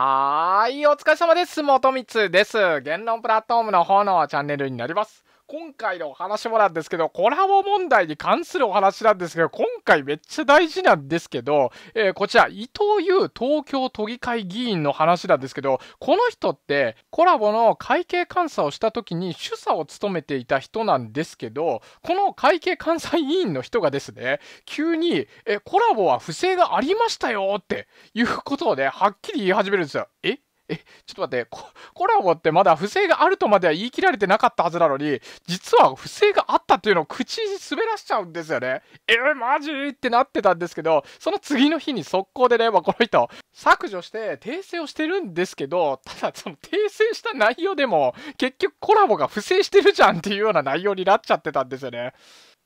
はーい、お疲れ様です。元光です。言論プラットフォームの方のチャンネルになります。今回のお話もなんですけど、コラボ問題に関するお話なんですけど、今回めっちゃ大事なんですけど、えー、こちら、伊藤優東京都議会議員の話なんですけど、この人ってコラボの会計監査をした時に主査を務めていた人なんですけど、この会計監査委員の人がですね、急に、え、コラボは不正がありましたよっていうことをね、はっきり言い始めるんですよ。ええ、ちょっと待って、コラボってまだ不正があるとまでは言い切られてなかったはずなのに、実は不正があったっていうのを口に滑らしちゃうんですよね。えー、マジってなってたんですけど、その次の日に速攻でね、まあ、この人、削除して訂正をしてるんですけど、ただその訂正した内容でも、結局コラボが不正してるじゃんっていうような内容になっちゃってたんですよね。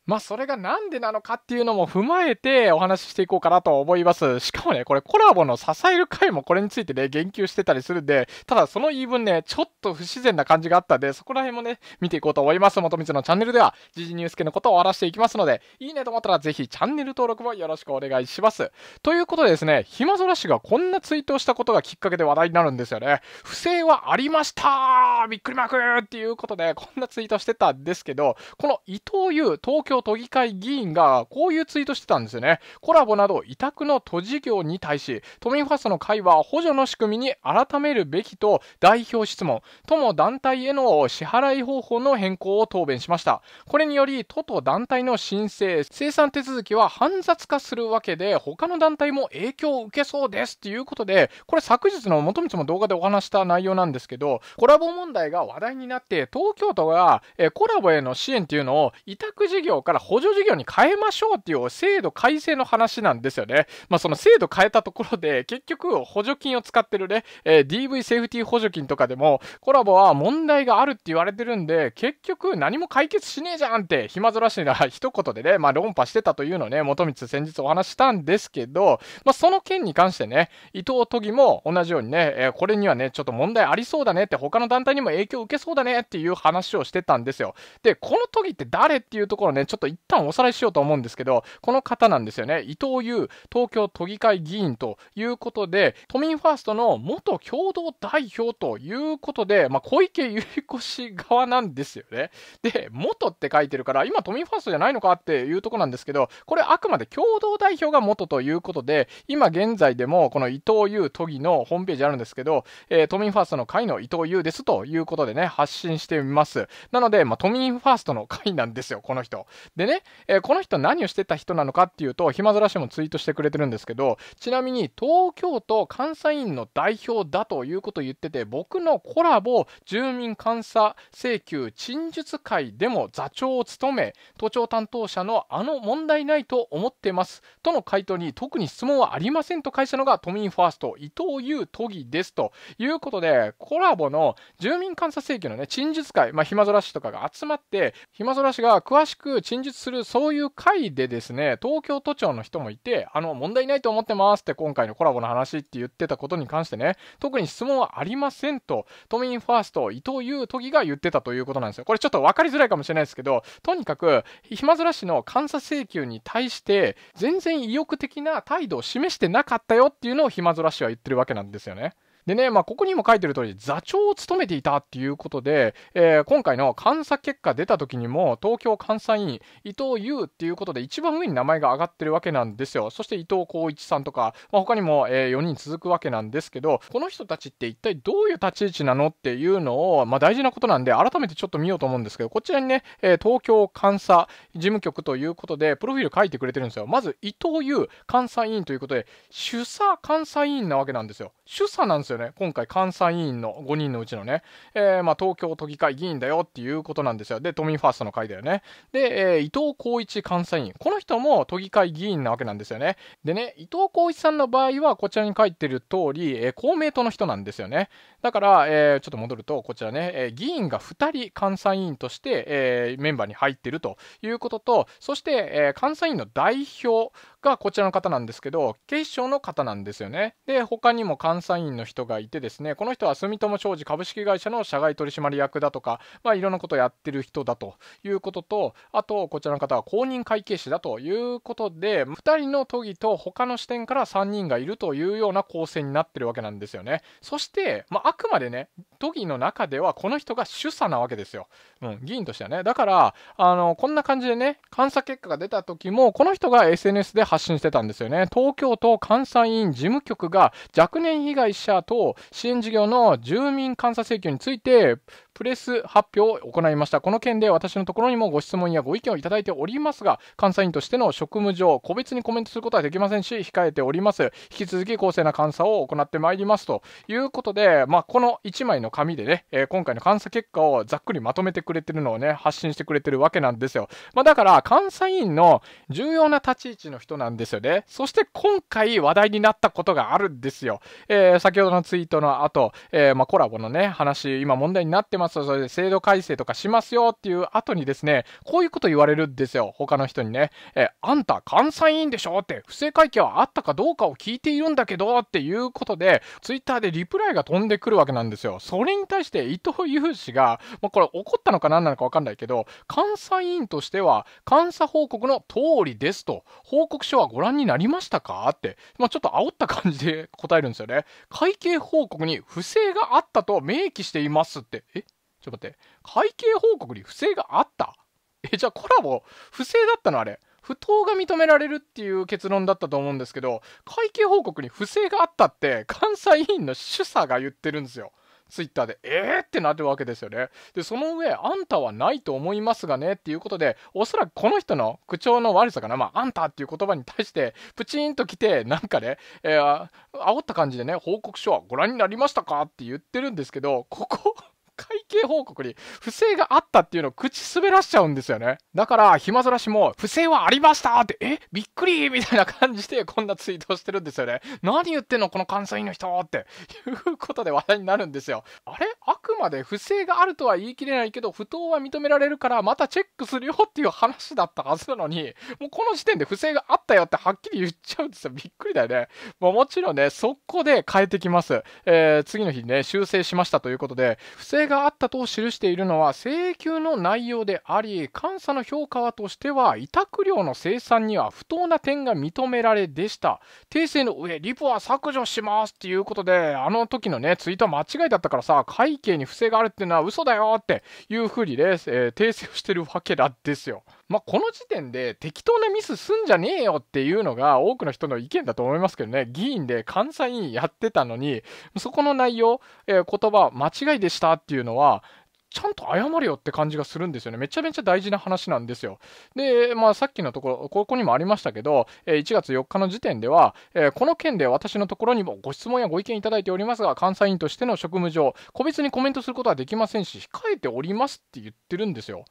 まあ、それがなんでなのかっていうのも踏まえてお話ししていこうかなと思います。しかもね、これコラボの支える回もこれについてね、言及してたりするんで、ただその言い分ね、ちょっと不自然な感じがあったんで、そこら辺もね、見ていこうと思います。元光のチャンネルでは、時事ニュース系のことを終わらせていきますので、いいねと思ったらぜひチャンネル登録もよろしくお願いします。ということでですね、ひまぞら氏がこんなツイートをしたことがきっかけで話題になるんですよね。不正はありましたびっくりマークっていうことで、こんなツイートしてたんですけど、この伊藤優、東京京都議会議員がこういうツイートしてたんですよね。コラボなど委託の都事業に対し、都民ファーストの会は補助の仕組みに改めるべきと代表質問、都も団体への支払い方法の変更を答弁しました。これにより、都と団体の申請、生産手続きは煩雑化するわけで、他の団体も影響を受けそうですということで、これ昨日の元光も動画でお話した内容なんですけど、コラボ問題が話題になって、東京都がえコラボへの支援っていうのを委託事業から補助事業に変えましょうっていう制度改正の話なんですよね。まあ、その制度変えたところで、結局補助金を使ってるね、えー、DV セーフティー補助金とかでも、コラボは問題があるって言われてるんで、結局何も解決しねえじゃんって、暇ぞらしな 一言でね、まあ、論破してたというのをね、元光先日お話したんですけど、まあ、その件に関してね、伊藤都議も同じようにね、えー、これにはね、ちょっと問題ありそうだねって、他の団体にも影響を受けそうだねっていう話をしてたんですよ。で、この都議って誰っていうところね、ちょっと一旦おさらいしようと思うんですけど、この方なんですよね。伊藤優、東京都議会議員ということで、都民ファーストの元共同代表ということで、まあ、小池百合子氏側なんですよね。で、元って書いてるから、今都民ファーストじゃないのかっていうとこなんですけど、これあくまで共同代表が元ということで、今現在でもこの伊藤優都議のホームページあるんですけど、えー、都民ファーストの会の伊藤優ですということでね、発信してみます。なので、まあ、都民ファーストの会なんですよ、この人。でね、えー、この人何をしてた人なのかっていうと、暇ずらしもツイートしてくれてるんですけど、ちなみに東京都監査員の代表だということを言ってて、僕のコラボ住民監査請求陳述会でも座長を務め、都庁担当者のあの問題ないと思ってます。との回答に特に質問はありませんと返したのが都民ファースト、伊藤優都議ですということで、コラボの住民監査請求のね、陳述会、まあ、暇ぞらしとかが集まって、暇ぞらしが詳しく陳述するそういう会でですね東京都庁の人もいてあの問題ないと思ってますって今回のコラボの話って言ってたことに関してね特に質問はありませんと都民ファースト伊藤優都議が言ってたということなんですよこれちょっと分かりづらいかもしれないですけどとにかく暇ずらしの監査請求に対して全然意欲的な態度を示してなかったよっていうのを暇ずらしは言ってるわけなんですよね。でね、まあ、ここにも書いてる通り、座長を務めていたっていうことで、えー、今回の監査結果出た時にも、東京監査委員、伊藤優っていうことで、一番上に名前が上がってるわけなんですよ。そして伊藤浩一さんとか、まあ、他にも、えー、4人続くわけなんですけど、この人たちって一体どういう立ち位置なのっていうのを、まあ、大事なことなんで、改めてちょっと見ようと思うんですけど、こちらにね、えー、東京監査事務局ということで、プロフィール書いてくれてるんですよ。まず、伊藤優監査委員ということで、主査監査委員なわけなんですよ。主査なんですよ。でよね。今回、監査委員の5人のうちのね、えー、まあ、東京都議会議員だよっていうことなんですよ。で、都民ファーストの会だよね。で、えー、伊藤浩一監査委員。この人も都議会議員なわけなんですよね。でね、伊藤浩一さんの場合は、こちらに書いてる通り、えー、公明党の人なんですよね。だから、えちょっと戻ると、こちらね、え議員が2人監査委員として、えメンバーに入ってるということと、そして、え監査委員の代表がこちらの方なんですけど、警視庁の方なんですよね。で、他にも監査委員の人がいてですねこの人は住友商事株式会社の社外取締役だとか、まあ、いろんなことをやってる人だということとあとこちらの方は公認会計士だということで2人の都議と他の視点から3人がいるというような構成になってるわけなんですよねそして、まあ、あくまでね都議の中ではこの人が主査なわけですよ、うん、議員としてはねだからあのこんな感じでね監査結果が出た時もこの人が SNS で発信してたんですよね東京都監査委員事務局が若年被害者と、支援事業の住民監査請求について、プレス発表を行いました。この件で私のところにもご質問やご意見をいただいておりますが、監査員としての職務上、個別にコメントすることはできませんし、控えております。引き続き公正な監査を行ってまいります。ということで、まあ、この1枚の紙でね、えー、今回の監査結果をざっくりまとめてくれてるのをね、発信してくれてるわけなんですよ。まあ、だから、監査員の重要な立ち位置の人なんですよね。そして今回話題になったことがあるんですよ。えー、先ほどのツイートの後、えー、まあ、コラボのね、話、今問題になってますそれで、制度改正とかしますよっていう後にですね、こういうこと言われるんですよ。他の人にね。えー、あんた監査委員でしょって、不正会計はあったかどうかを聞いているんだけどっていうことで、ツイッターでリプライが飛んでくるわけなんですよ。それに対して伊藤祐氏が、まあ、これ怒ったのか何なのかわかんないけど、監査委員としては、監査報告の通りですと、報告書はご覧になりましたかって、まあ、ちょっと煽った感じで答えるんですよね。会計報告に不正があったと明記していますって。えちょっと待って。会計報告に不正があった え、じゃあコラボ、不正だったのあれ。不当が認められるっていう結論だったと思うんですけど、会計報告に不正があったって、監査委員の主査が言ってるんですよ。ツイッターで、えーってなるわけですよね。で、その上、あんたはないと思いますがねっていうことで、おそらくこの人の口調の悪さかな、まあ、あんたっていう言葉に対して、プチンと来て、なんかね、えー、煽った感じでね、報告書はご覧になりましたかって言ってるんですけど、ここ会計報告に不正があったっていうのを口滑らしちゃうんですよね。だから、暇ずらしも、不正はありましたって、えびっくりみたいな感じでこんなツイートしてるんですよね。何言ってんのこの監査員の人っていうことで話題になるんですよ。あれあくまで不正があるとは言い切れないけど、不当は認められるから、またチェックするよっていう話だったはずなのに、もうこの時点で不正があったよってはっきり言っちゃうんですよ。びっくりだよね。まあ、もちろんね、速攻で変えてきます。えー、次の日ね、修正しましたということで、不正があったと記しているのは請求の内容であり監査の評価はとしては委託料の生産には不当な点が認められでした訂正の上リポは削除しますっていうことであの時のねツイートは間違いだったからさ会計に不正があるっていうのは嘘だよっていうふうにね、えー、訂正をしてるわけなんですよ。まあ、この時点で適当なミスすんじゃねえよっていうのが多くの人の意見だと思いますけどね、議員で監査委員やってたのに、そこの内容、えー、言葉、間違いでしたっていうのは、ちゃんと謝れよって感じがするんですよね。めちゃめちゃ大事な話なんですよ。で、まあさっきのところ、ここにもありましたけど、1月4日の時点では、この件で私のところにもご質問やご意見いただいておりますが、監査員としての職務上、個別にコメントすることはできませんし、控えておりますって言ってるんですよ。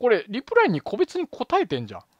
これ、リプライに個別に答えてんじゃん。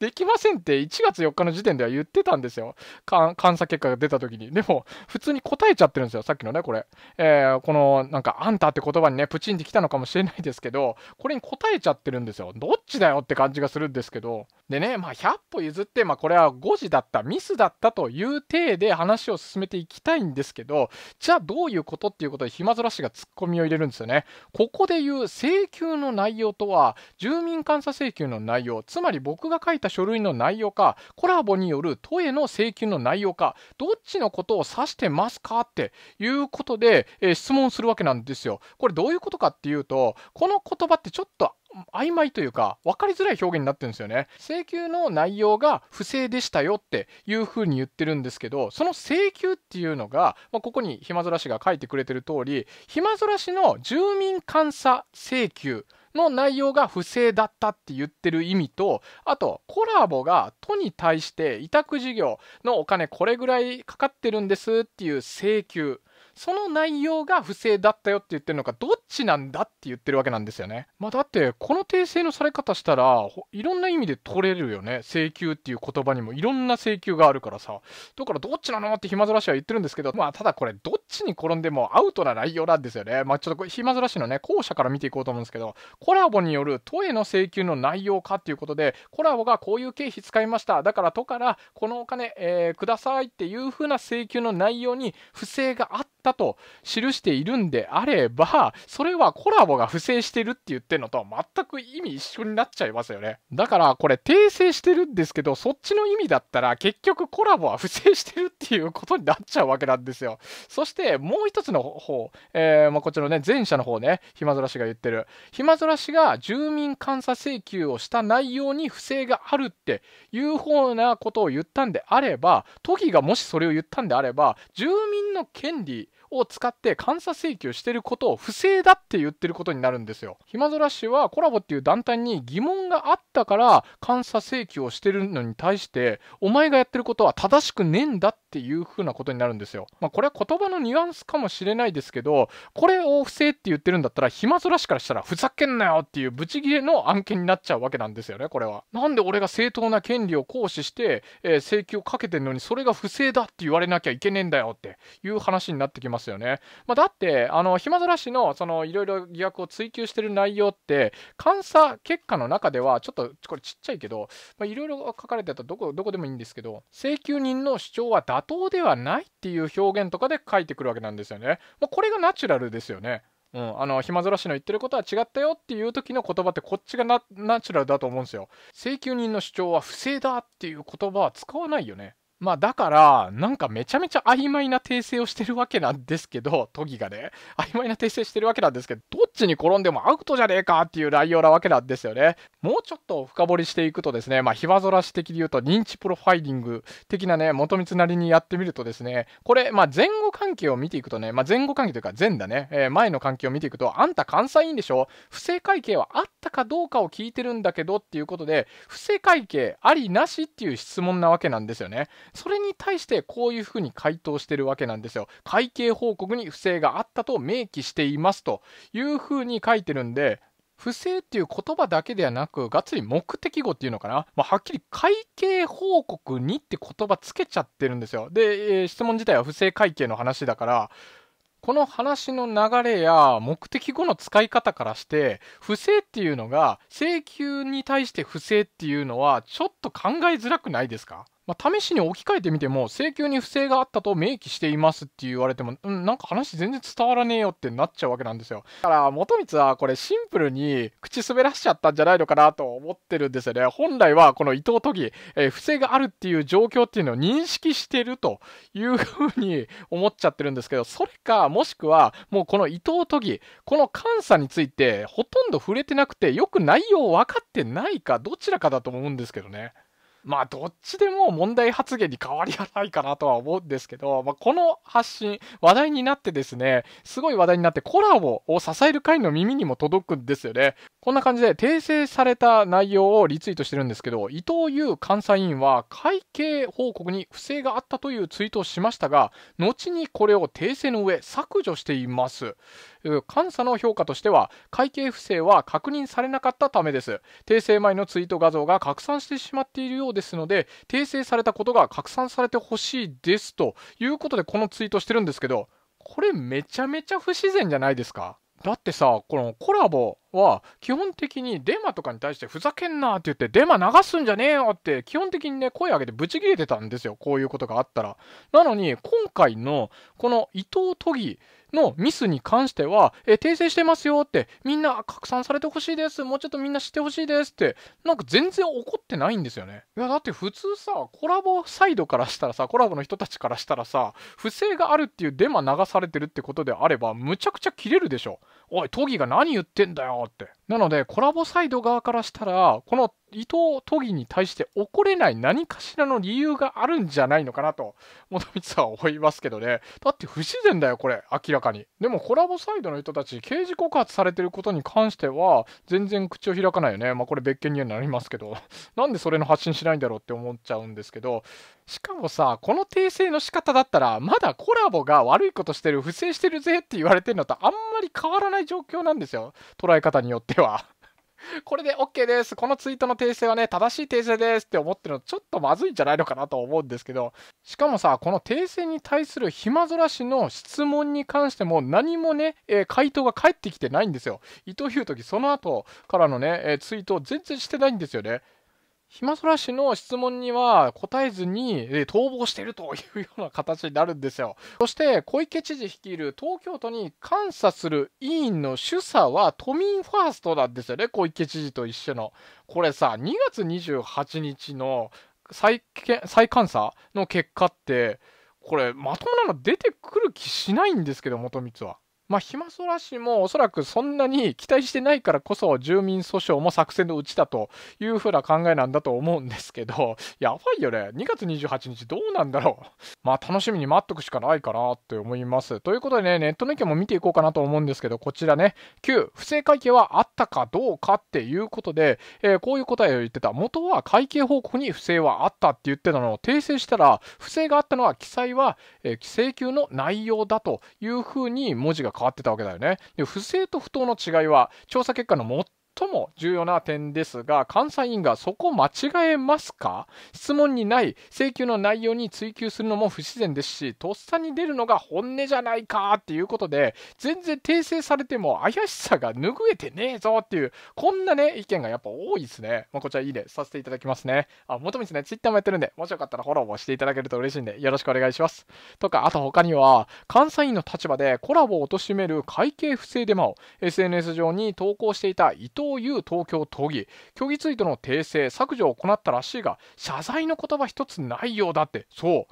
できませんって1月4日の時点では言ってたんですよ。監査結果が出た時に。でも、普通に答えちゃってるんですよ。さっきのね、これ。えー、この、なんか、あんたって言葉にね、プチンってきたのかもしれないですけど、これに答えちゃってるんですよ。どっちだよって感じがするんですけど、でね、まあ、100歩譲って、まあ、これは誤字だった、ミスだったという体で話を進めていきたいんですけど、じゃあどういうことっていうことで、暇ずらしがツッコミを入れるんですよね。ここで言う請求の内容とは、住民監査請求の内容、つまり僕が書いた書類の内容か、コラボによる都への請求の内容か、どっちのことを指してますかっていうことで、えー、質問するわけなんですよ。これどういうことかっていうと、この言葉ってちょっと曖昧というか分かりづらい表現になってるんですよね請求の内容が不正でしたよっていうふうに言ってるんですけどその請求っていうのが、まあ、ここにひまぞら氏が書いてくれてる通りひまぞら氏の住民監査請求の内容が不正だったって言ってる意味とあとコラボが都に対して委託事業のお金これぐらいかかってるんですっていう請求その内容が不正だったよって言ってるのか、どっちなんだって言ってるわけなんですよね。まあ、だって、この訂正のされ方したら、いろんな意味で取れるよね。請求っていう言葉にもいろんな請求があるからさ。だから、どっちなのって暇ずらしは言ってるんですけど、まあ、ただこれ、どっちに転んでもアウトな内容なんですよね。まあ、ちょっとこれ暇ずらしのね、後者から見ていこうと思うんですけど、コラボによる都への請求の内容かっていうことで、コラボがこういう経費使いました。だから、都からこのお金、えー、くださいっていう風な請求の内容に不正があったったと記しているんであれば、それはコラボが不正してるって言ってるのと全く意味一緒になっちゃいますよね。だからこれ訂正してるんですけど、そっちの意味だったら結局コラボは不正してるっていうことになっちゃうわけなんですよ。そしてもう一つの方、えー、まあ、こちらね、前者の方ね、ひまずら氏が言ってる。ひまずら氏が住民監査請求をした内容に不正があるっていう方なことを言ったんであれば、都議がもしそれを言ったんであれば、住民の権利を使って監査請求してることを不正だって言ってることになるんですよ。ひまぞら氏はコラボっていう団体に疑問があったから監査請求をしてるのに対してお前がやってることは正しくねえんだっていううなことになるんですよ。まあ、これは言葉のニュアンスかもしれないですけどこれを不正って言ってるんだったらひまぞら氏からしたらふざけんなよっていうブチギレの案件になっちゃうわけなんですよねこれは。なんで俺が正当な権利を行使して、えー、請求をかけてるのにそれが不正だって言われなきゃいけねえんだよっていう話になってきます。ますよね。まあ、だってあの暇ずらしのそのいろいろ疑惑を追求してる内容って監査結果の中ではちょっとこれちっちゃいけどまいろいろ書かれてたどこどこでもいいんですけど請求人の主張は妥当ではないっていう表現とかで書いてくるわけなんですよね。まあ、これがナチュラルですよね。うん、あの暇ずらしの言ってることは違ったよっていう時の言葉ってこっちがナチュラルだと思うんですよ。請求人の主張は不正だっていう言葉は使わないよね。まあだから、なんかめちゃめちゃ曖昧な訂正をしてるわけなんですけど、都議がね、曖昧な訂正してるわけなんですけど、どっちに転んでもアウトじゃねえかっていう内容なわけなんですよね。もうちょっと深掘りしていくとですね、まあ、ひわぞらし的で言うと認知プロファイリング的なね、元光なりにやってみるとですね、これ、まあ前後関係を見ていくとね、まあ前後関係というか前だね、えー、前の関係を見ていくと、あんた関西員でしょ不正会計はあったかどうかを聞いてるんだけどっていうことで、不正会計ありなしっていう質問なわけなんですよね。それに対してこういうふうに回答してるわけなんですよ。会計報告に不正があったと明記していますというふうに書いてるんで、不正っていう言葉だけではなく、がっつり目的語っていうのかな。まあ、はっきり会計報告にって言葉つけちゃってるんですよ。で、えー、質問自体は不正会計の話だから、この話の流れや目的語の使い方からして、不正っていうのが請求に対して不正っていうのはちょっと考えづらくないですかまあ、試しに置き換えてみても、請求に不正があったと明記していますって言われても、うん、なんか話全然伝わらねえよってなっちゃうわけなんですよ。だから、元光はこれシンプルに口滑らしちゃったんじゃないのかなと思ってるんですよね。本来はこの伊藤都議、えー、不正があるっていう状況っていうのを認識してるというふうに思っちゃってるんですけど、それか、もしくは、もうこの伊藤都議、この監査についてほとんど触れてなくて、よく内容分かってないか、どちらかだと思うんですけどね。まあどっちでも問題発言に変わりはないかなとは思うんですけど、まあ、この発信話題になってですねすごい話題になってコラボを支える会の耳にも届くんですよねこんな感じで訂正された内容をリツイートしてるんですけど伊藤優監査委員は会計報告に不正があったというツイートをしましたが後にこれを訂正の上削除しています監査の評価としては会計不正は確認されなかったためです訂正前のツイート画像が拡散してしまっているようですので訂正されたことが拡散されてほしいですということでこのツイートしてるんですけどこれめちゃめちゃ不自然じゃないですかだってさこのコラボは基本的にデマとかに対してふざけんなって言ってデマ流すんじゃねえよって基本的にね声上げてブチ切れてたんですよこういうことがあったらなのに今回のこの伊藤都議のミスに関しては、え訂正してますよって、みんな拡散されてほしいです、もうちょっとみんな知ってほしいですって、なんか全然怒ってないんですよね。いや、だって普通さ、コラボサイドからしたらさ、コラボの人たちからしたらさ、不正があるっていうデマ流されてるってことであれば、むちゃくちゃ切れるでしょ。おい、トギが何言ってんだよって。なので、コラボサイド側からしたら、この伊藤都議に対して怒れない何かしらの理由があるんじゃないのかなと、元光さんは思いますけどね。だって不自然だよ、これ、明らかに。でも、コラボサイドの人たち、刑事告発されてることに関しては、全然口を開かないよね。まあ、これ別件にはなりますけど、なんでそれの発信しないんだろうって思っちゃうんですけど、しかもさ、この訂正の仕方だったら、まだコラボが悪いことしてる、不正してるぜって言われてるのと、あんままり変わらない状況なんですよ捉え方によっては。これで OK です。このツイートの訂正はね、正しい訂正ですって思ってるのちょっとまずいんじゃないのかなと思うんですけど、しかもさ、この訂正に対する暇ぞらしの質問に関しても何もね、えー、回答が返ってきてないんですよ。伊藤裕斗その後からのね、えー、ツイートを全然してないんですよね。暇そらしの質問には答えずに逃亡しているというような形になるんですよ。そして小池知事率いる東京都に監査する委員の主査は都民ファーストなんですよね、小池知事と一緒の。これさ、2月28日の再再監査の結果って、これまともなの出てくる気しないんですけど、元光は。まあ、暇そらしもおそらくそんなに期待してないからこそ住民訴訟も作戦のうちだというふうな考えなんだと思うんですけど、やばいよね。2月28日どうなんだろう。まあ、楽しみに待っとくしかないかなって思います。ということでね、ネットの意見も見ていこうかなと思うんですけど、こちらね、9、不正会計はあったかどうかっていうことで、えー、こういう答えを言ってた。元は会計報告に不正はあったって言ってたのを訂正したら、不正があったのは記載は、えー、請求の内容だというふうに文字が変わってたわけだよね。で不正と不当の違いは調査結果の最も重要な点ですが、監査員がそこ間違えますか質問にない請求の内容に追求するのも不自然ですし、とっさに出るのが本音じゃないかっていうことで、全然訂正されても怪しさが拭えてねえぞっていう、こんなね、意見がやっぱ多いですね。まあ、こちらいいね、させていただきますね。あ、もともとね、Twitter もやってるんで、もしよかったらフォローもしていただけると嬉しいんで、よろしくお願いします。とか、あと他には、監査員の立場でコラボを貶める会計不正デマを SNS 上に投稿していた伊藤そういう東京都議虚偽ツイートの訂正削除を行ったらしいが謝罪の言葉一つないようだってそうい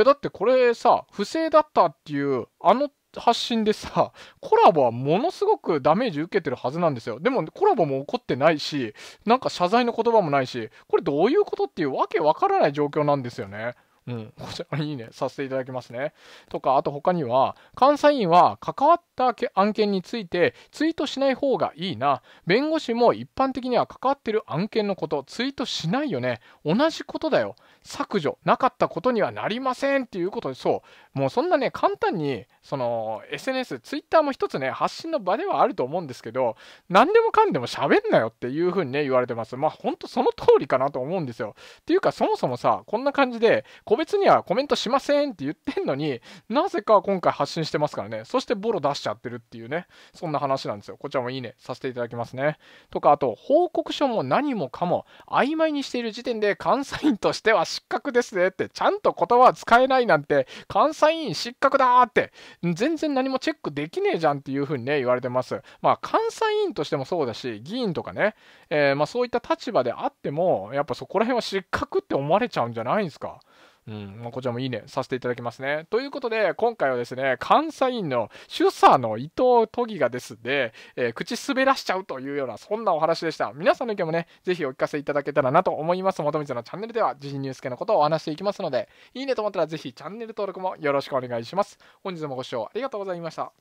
やだってこれさ不正だったっていうあの発信でさコラボはものすごくダメージ受けてるはずなんですよでもコラボも起こってないしなんか謝罪の言葉もないしこれどういうことっていうわけわからない状況なんですよねうん、こちらいいね、させていただきますね。とか、あと他には、監査員は関わった案件についてツイートしない方がいいな。弁護士も一般的には関わってる案件のこと、ツイートしないよね。同じことだよ。削除、なかったことにはなりませんっていうことで、そう。もうそんなね、簡単に、その、SNS、ツイッターも一つね、発信の場ではあると思うんですけど、何でもかんでも喋んなよっていうふうにね、言われてます。まあ、ほんとその通りかなと思うんですよ。っていうか、そもそもさ、こんな感じで、個別にはコメントしませんって言ってんのに、なぜか今回発信してますからね。そしてボロ出しちゃってるっていうね。そんな話なんですよ。こちらもいいねさせていただきますね。とか、あと、報告書も何もかも曖昧にしている時点で監査員としては失格ですねって、ちゃんと言葉は使えないなんて、監査員失格だーって、全然何もチェックできねえじゃんっていうふうにね、言われてます。まあ、監査員としてもそうだし、議員とかね、えー、まあそういった立場であっても、やっぱそこら辺は失格って思われちゃうんじゃないんですか。うん、まあ、こちらもいいねさせていただきますね。ということで、今回はですね、監査員の主査の伊藤都議がですね、えー、口滑らしちゃうというような、そんなお話でした。皆さんの意見もね、ぜひお聞かせいただけたらなと思います。元光のチャンネルでは、時事ニュース系のことをお話していきますので、いいねと思ったらぜひチャンネル登録もよろしくお願いします。本日もご視聴ありがとうございました。